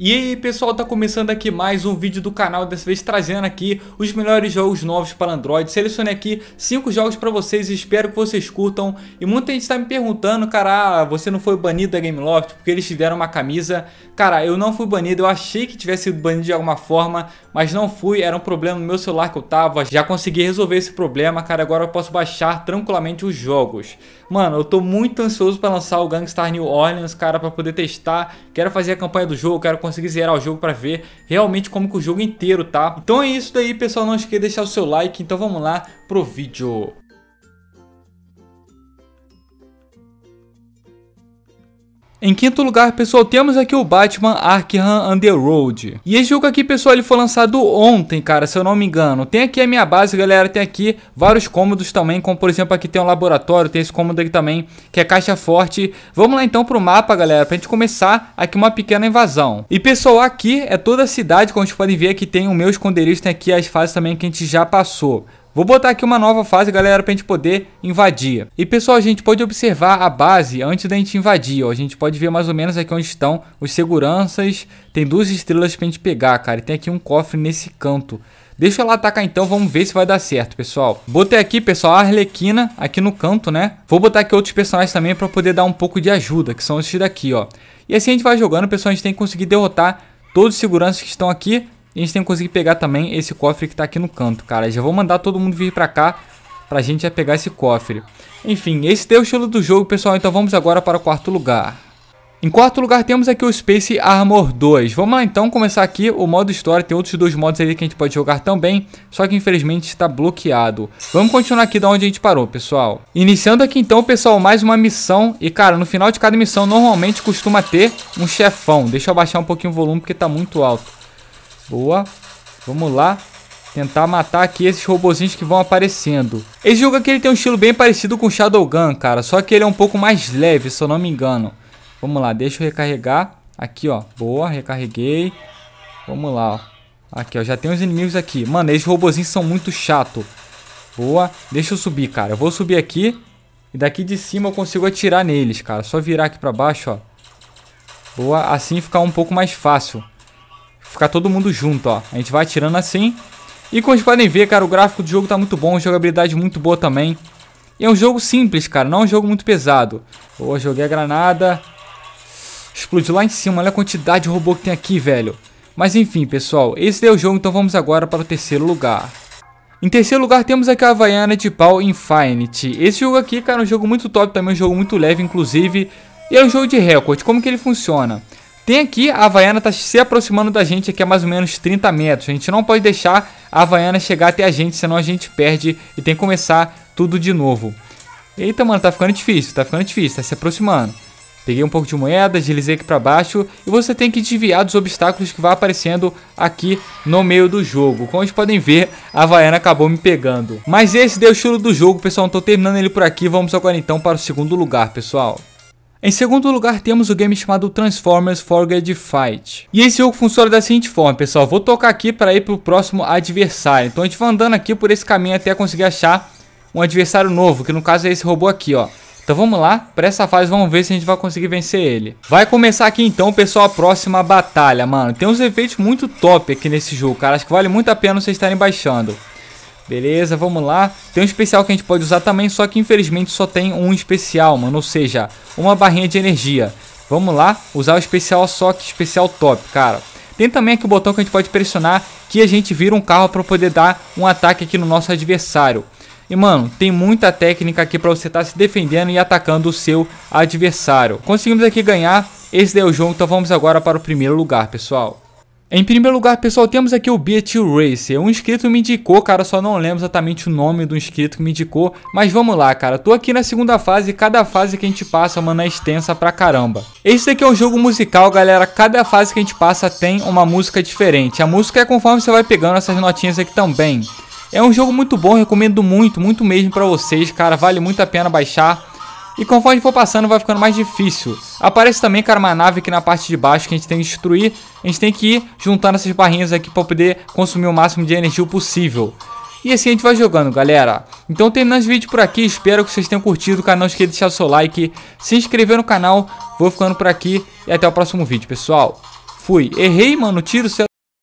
E aí pessoal, tá começando aqui mais um vídeo do canal, dessa vez trazendo aqui os melhores jogos novos para Android. Selecionei aqui 5 jogos para vocês, espero que vocês curtam. E muita gente tá me perguntando, cara, ah, você não foi banido da Gameloft porque eles tiveram uma camisa. Cara, eu não fui banido, eu achei que tivesse sido banido de alguma forma, mas não fui, era um problema no meu celular que eu tava. Já consegui resolver esse problema, cara, agora eu posso baixar tranquilamente os jogos. Mano, eu tô muito ansioso para lançar o Gangstar New Orleans, cara, para poder testar. Quero fazer a campanha do jogo, quero consegui zerar o jogo para ver realmente como que o jogo inteiro tá. Então é isso daí, pessoal. Não esqueça de deixar o seu like. Então vamos lá pro vídeo. Em quinto lugar, pessoal, temos aqui o Batman Arkham Underworld. E esse jogo aqui, pessoal, ele foi lançado ontem, cara, se eu não me engano. Tem aqui a minha base, galera, tem aqui vários cômodos também, como por exemplo aqui tem um laboratório, tem esse cômodo aqui também, que é caixa forte. Vamos lá então pro mapa, galera, pra gente começar aqui uma pequena invasão. E pessoal, aqui é toda a cidade, como vocês podem ver, que tem o meu esconderijo, tem aqui as fases também que a gente já passou. Vou botar aqui uma nova fase, galera, pra gente poder invadir. E, pessoal, a gente pode observar a base antes da gente invadir, ó. A gente pode ver mais ou menos aqui onde estão os seguranças. Tem duas estrelas pra gente pegar, cara. E tem aqui um cofre nesse canto. Deixa ela atacar então, vamos ver se vai dar certo, pessoal. Botei aqui, pessoal, a Arlequina aqui no canto, né? Vou botar aqui outros personagens também pra poder dar um pouco de ajuda, que são esses daqui, ó. E assim a gente vai jogando, pessoal, a gente tem que conseguir derrotar todos os seguranças que estão aqui e a gente tem que conseguir pegar também esse cofre que tá aqui no canto, cara. Já vou mandar todo mundo vir pra cá pra gente já pegar esse cofre. Enfim, esse deu o estilo do jogo, pessoal. Então vamos agora para o quarto lugar. Em quarto lugar temos aqui o Space Armor 2. Vamos lá então começar aqui o modo história. Tem outros dois modos ali que a gente pode jogar também, só que infelizmente está bloqueado. Vamos continuar aqui da onde a gente parou, pessoal. Iniciando aqui então, pessoal, mais uma missão. E cara, no final de cada missão normalmente costuma ter um chefão. Deixa eu abaixar um pouquinho o volume porque está muito alto. Boa. Vamos lá. Tentar matar aqui esses robozinhos que vão aparecendo. Esse jogo aqui ele tem um estilo bem parecido com Shadowgun, cara. Só que ele é um pouco mais leve, se eu não me engano. Vamos lá, deixa eu recarregar. Aqui, ó. Boa, recarreguei. Vamos lá, ó. Aqui, ó. Já tem os inimigos aqui. Mano, esses robozinhos são muito chato. Boa. Deixa eu subir, cara. Eu vou subir aqui. E daqui de cima eu consigo atirar neles, cara. Só virar aqui pra baixo, ó. Boa. Assim fica um pouco mais fácil. Ficar todo mundo junto, ó. A gente vai atirando assim. E como vocês podem ver, cara, o gráfico do jogo tá muito bom. Jogabilidade muito boa também. E é um jogo simples, cara. Não é um jogo muito pesado. Boa, joguei a granada. Explodiu lá em cima. Olha a quantidade de robô que tem aqui, velho. Mas enfim, pessoal. Esse é o jogo. Então vamos agora para o terceiro lugar. Em terceiro lugar temos aqui a Havaiana de Pau Infinity. Esse jogo aqui, cara, é um jogo muito top também, um jogo muito leve, inclusive. E é um jogo de recorde. Como que ele funciona? Tem aqui, a Havaiana está se aproximando da gente aqui a mais ou menos 30 metros. A gente não pode deixar a Havaiana chegar até a gente, senão a gente perde e tem que começar tudo de novo. Eita, mano, tá ficando difícil, tá ficando difícil, tá se aproximando. Peguei um pouco de moeda, deslizei aqui para baixo e você tem que desviar dos obstáculos que vai aparecendo aqui no meio do jogo. Como vocês podem ver, a Havaiana acabou me pegando. Mas esse deu o estilo do jogo, pessoal. Tô terminando ele por aqui, vamos agora então para o segundo lugar, pessoal. Em segundo lugar, temos o game chamado Transformers Forged Fight. E esse jogo funciona da seguinte forma, pessoal. Vou tocar aqui para ir para o próximo adversário. Então a gente vai andando aqui por esse caminho até conseguir achar um adversário novo, que no caso é esse robô aqui, ó. Então vamos lá, para essa fase vamos ver se a gente vai conseguir vencer ele. Vai começar aqui então, pessoal, a próxima batalha, mano. Tem uns efeitos muito top aqui nesse jogo, cara. Acho que vale muito a pena vocês estarem baixando. Beleza, vamos lá. Tem um especial que a gente pode usar também, só que infelizmente só tem um especial, mano. Ou seja, uma barrinha de energia. Vamos lá, usar o especial só que especial top, cara. Tem também aqui o botão que a gente pode pressionar que a gente vira um carro para poder dar um ataque aqui no nosso adversário. E mano, tem muita técnica aqui para você estar tá se defendendo e atacando o seu adversário. Conseguimos aqui ganhar, esse daí é o jogo, então vamos agora para o primeiro lugar, pessoal. Em primeiro lugar, pessoal, temos aqui o Beat Racer. Um inscrito me indicou, cara, só não lembro exatamente o nome do inscrito que me indicou. Mas vamos lá, cara. Tô aqui na segunda fase e cada fase que a gente passa, mano, é extensa pra caramba. Esse daqui é um jogo musical, galera. Cada fase que a gente passa tem uma música diferente. A música é conforme você vai pegando essas notinhas aqui também. É um jogo muito bom, recomendo muito, muito mesmo pra vocês, cara. Vale muito a pena baixar. E conforme for passando vai ficando mais difícil. Aparece também, cara, uma nave aqui na parte de baixo que a gente tem que destruir. A gente tem que ir juntando essas barrinhas aqui para poder consumir o máximo de energia possível. E assim a gente vai jogando, galera. Então terminando esse vídeo por aqui, espero que vocês tenham curtido. Cara, não esqueça de deixar o seu like, se inscrever no canal. Vou ficando por aqui e até o próximo vídeo, pessoal. Fui. Errei, mano. Tiro, seu